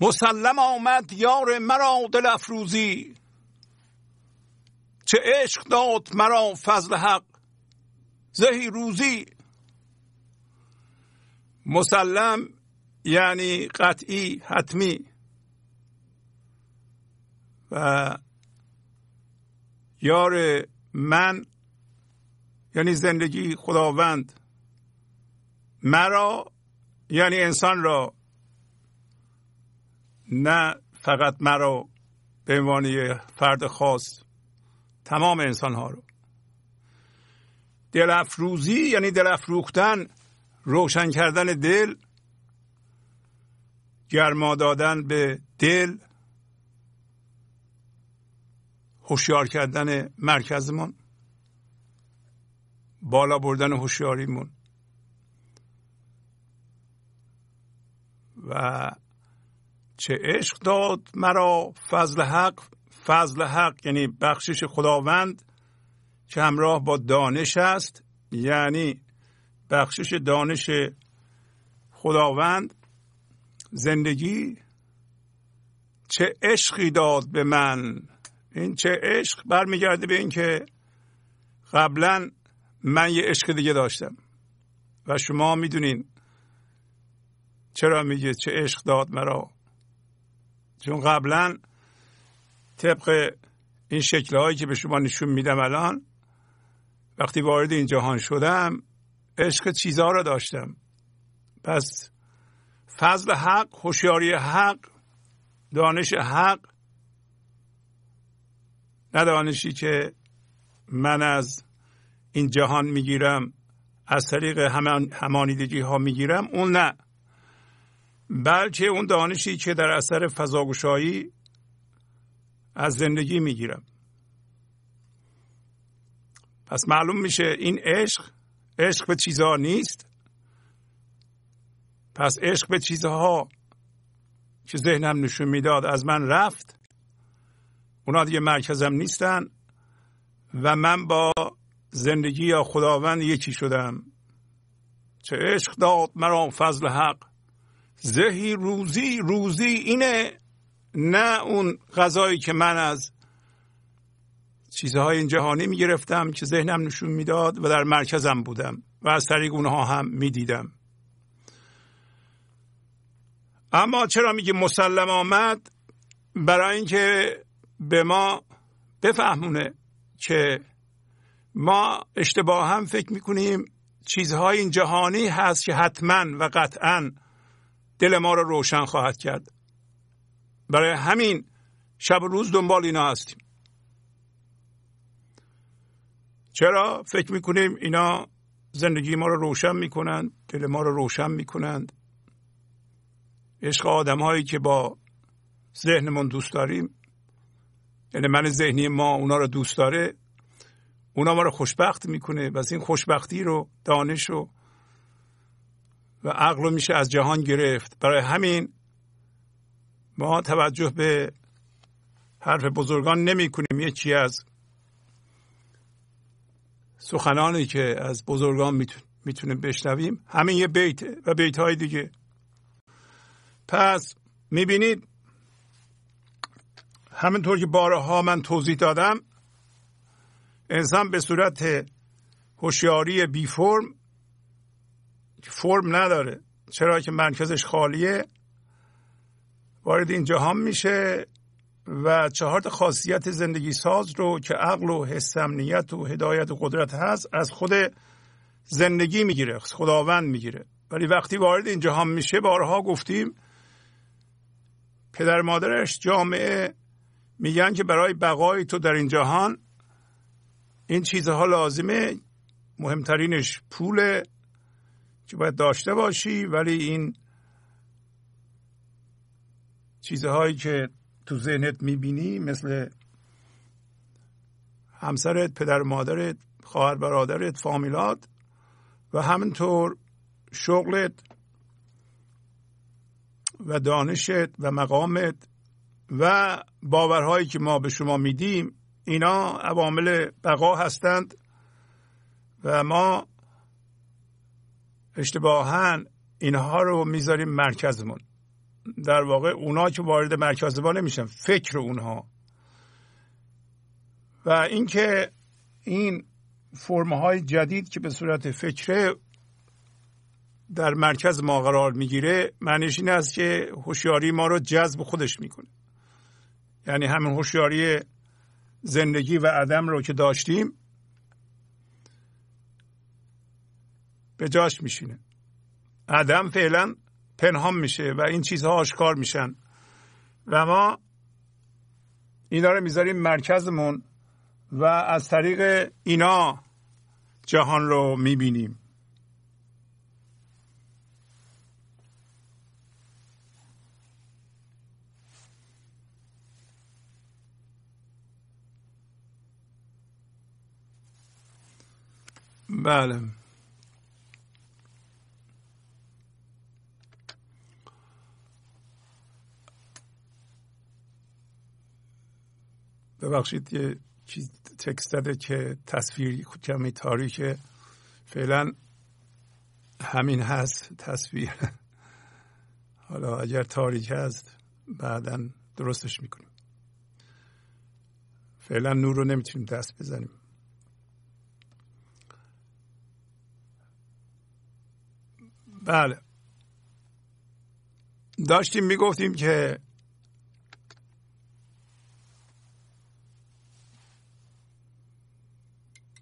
مسلم آمد یار مرا دل افروزی چه عشق داد مرا فضل حق زهی روزی مسلم یعنی قطعی حتمی و یار من یعنی زندگی خداوند مرا یعنی انسان را نه فقط مرا به عنوان فرد خاص تمام انسان ها رو دل افروزی یعنی دل افروختن روشن کردن دل گرما دادن به دل هوشیار کردن مرکزمون بالا بردن هوشیاریمون و چه عشق داد مرا فضل حق فضل حق یعنی بخشش خداوند که همراه با دانش است یعنی بخشش دانش خداوند زندگی چه عشقی داد به من این چه عشق برمیگرده به که قبلا من یه عشق دیگه داشتم و شما میدونین چرا میگه چه عشق داد مرا چون قبلا طبق این شکلهایی که به شما نشون میدم الان وقتی وارد این جهان شدم عشق چیزها را داشتم پس فضل حق هوشیاری حق دانش حق نه دانشی که من از این جهان میگیرم از طریق همانیدگی ها میگیرم اون نه بلکه اون دانشی که در اثر فضاگوشایی از زندگی میگیرم پس معلوم میشه این عشق عشق به چیزها نیست پس عشق به چیزها که ذهنم نشون میداد از من رفت اونا دیگه مرکزم نیستن و من با زندگی یا خداوند یکی شدم چه عشق داد مرا فضل حق زهی روزی روزی اینه نه اون غذایی که من از چیزهای این جهانی میگرفتم که ذهنم نشون میداد و در مرکزم بودم و از طریق اونها هم میدیدم اما چرا میگه مسلم آمد برای اینکه به ما بفهمونه که ما اشتباه هم فکر میکنیم چیزهای این جهانی هست که حتما و قطعا دل ما روشن خواهد کرد برای همین شب و روز دنبال اینا هستیم چرا فکر میکنیم اینا زندگی ما رو روشن میکنند دل ما رو روشن میکنند عشق آدم هایی که با ذهنمون دوست داریم یعنی من ذهنی ما اونا رو دوست داره اونا ما رو خوشبخت میکنه و این خوشبختی رو دانش و و عقل میشه از جهان گرفت برای همین ما توجه به حرف بزرگان نمی کنیم چی از سخنانی که از بزرگان میتونیم بشنویم همین یه بیت و بیت های دیگه پس میبینید همینطور که بارها من توضیح دادم انسان به صورت هوشیاری بی فرم فرم نداره چرا که مرکزش خالیه وارد این جهان میشه و چهارت خاصیت زندگی ساز رو که عقل و حس امنیت و هدایت و قدرت هست از خود زندگی میگیره خداوند میگیره ولی وقتی وارد این جهان میشه بارها گفتیم پدر مادرش جامعه میگن که برای بقای تو در این جهان این چیزها لازمه مهمترینش پوله که باید داشته باشی ولی این چیزهایی که تو ذهنت میبینی مثل همسرت، پدر مادرت، خواهر برادرت، فامیلات و همینطور شغلت و دانشت و مقامت و باورهایی که ما به شما میدیم اینا عوامل بقا هستند و ما اشتباها اینها رو میذاریم مرکزمون در واقع اونا که وارد مرکز ما نمیشن فکر اونها و اینکه این فرم های جدید که به صورت فکره در مرکز ما قرار میگیره معنیش این است که هوشیاری ما رو جذب خودش میکنه یعنی همین هوشیاری زندگی و عدم رو که داشتیم به جاش میشینه عدم فعلا پنهان میشه و این چیزها آشکار میشن و ما اینا رو میذاریم مرکزمون و از طریق اینا جهان رو میبینیم بله ببخشید یه چیز تکست داده که تصویر کمی تاریکه فعلا همین هست تصویر حالا اگر تاریک هست بعدا درستش میکنیم فعلا نور رو نمیتونیم دست بزنیم بله داشتیم میگفتیم که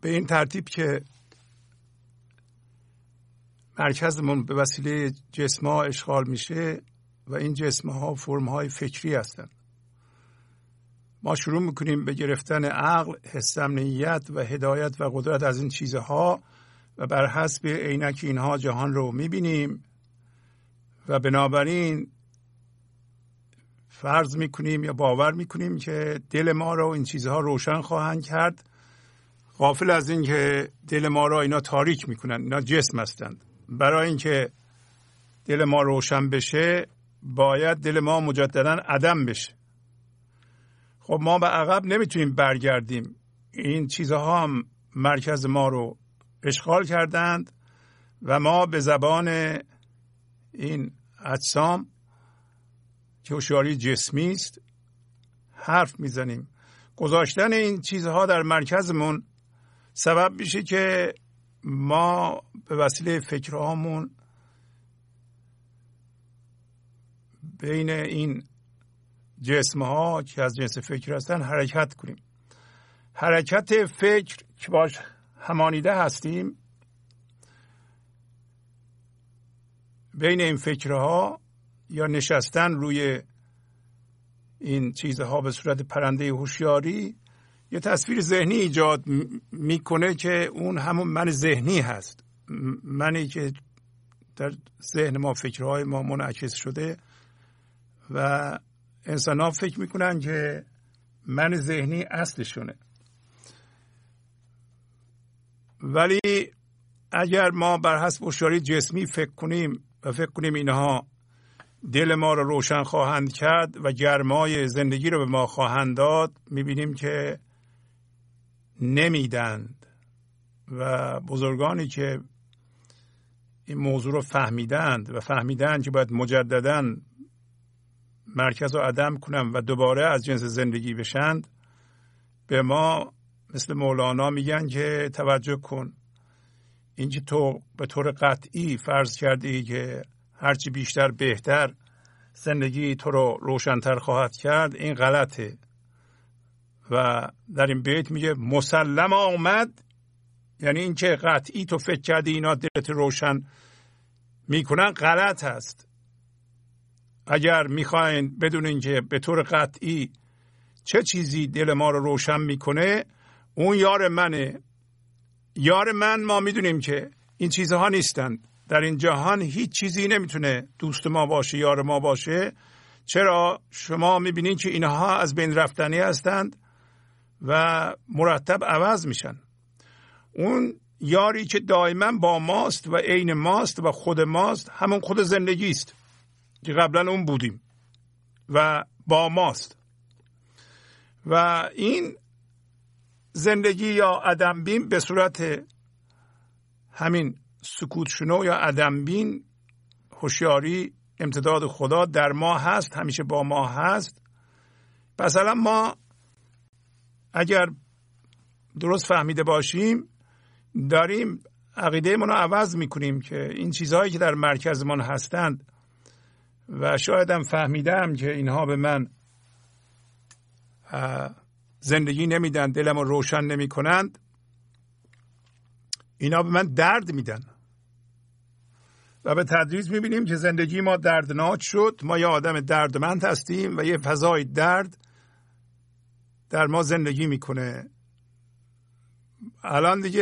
به این ترتیب که مرکزمون به وسیله ها اشغال میشه و این جسم ها فرم های فکری هستند ما شروع میکنیم به گرفتن عقل، امنیت و هدایت و قدرت از این چیزها و بر حسب عینک اینها جهان رو میبینیم و بنابراین فرض میکنیم یا باور میکنیم که دل ما رو این چیزها روشن خواهند کرد غافل از اینکه دل ما را اینا تاریک میکنن اینا جسم هستند برای اینکه دل ما روشن بشه باید دل ما مجددا عدم بشه خب ما به عقب نمیتونیم برگردیم این چیزها هم مرکز ما رو اشغال کردند و ما به زبان این اجسام که هوشیاری جسمی است حرف میزنیم گذاشتن این چیزها در مرکزمون سبب میشه که ما به وسیله فکرهامون بین این جسم ها که از جنس فکر هستن حرکت کنیم حرکت فکر که باش همانیده هستیم بین این فکرها یا نشستن روی این چیزها به صورت پرنده هوشیاری یه تصویر ذهنی ایجاد میکنه که اون همون من ذهنی هست منی که در ذهن ما فکرهای ما منعکس شده و انسان ها فکر میکنن که من ذهنی اصلشونه ولی اگر ما بر حسب هوشیاری جسمی فکر کنیم و فکر کنیم اینها دل ما را رو روشن خواهند کرد و گرمای زندگی رو به ما خواهند داد میبینیم که نمیدند و بزرگانی که این موضوع رو فهمیدند و فهمیدند که باید مجددا مرکز رو عدم کنم و دوباره از جنس زندگی بشند به ما مثل مولانا میگن که توجه کن اینکه تو به طور قطعی فرض کردی که هرچی بیشتر بهتر زندگی تو رو روشنتر خواهد کرد این غلطه و در این بیت میگه مسلم آمد یعنی اینکه قطعی تو فکر کردی اینا دلت روشن میکنن غلط هست اگر میخواین بدون اینکه به طور قطعی چه چیزی دل ما رو روشن میکنه اون یار منه یار من ما میدونیم که این چیزها نیستند در این جهان هیچ چیزی نمیتونه دوست ما باشه یار ما باشه چرا شما میبینید که اینها از بین رفتنی هستند و مرتب عوض میشن اون یاری که دائما با ماست و عین ماست و خود ماست همون خود زندگی است که قبلا اون بودیم و با ماست و این زندگی یا عدم بین به صورت همین سکوت شنو یا عدم بین هوشیاری امتداد خدا در ما هست همیشه با ما هست مثلا ما اگر درست فهمیده باشیم داریم عقیده رو عوض میکنیم که این چیزهایی که در مرکز هستند و شاید هم فهمیدم که اینها به من زندگی نمیدن دلم رو روشن نمی کنند اینا به من درد میدن و به تدریج میبینیم که زندگی ما دردناک شد ما یه آدم دردمند هستیم و یه فضای درد در ما زندگی میکنه الان دیگه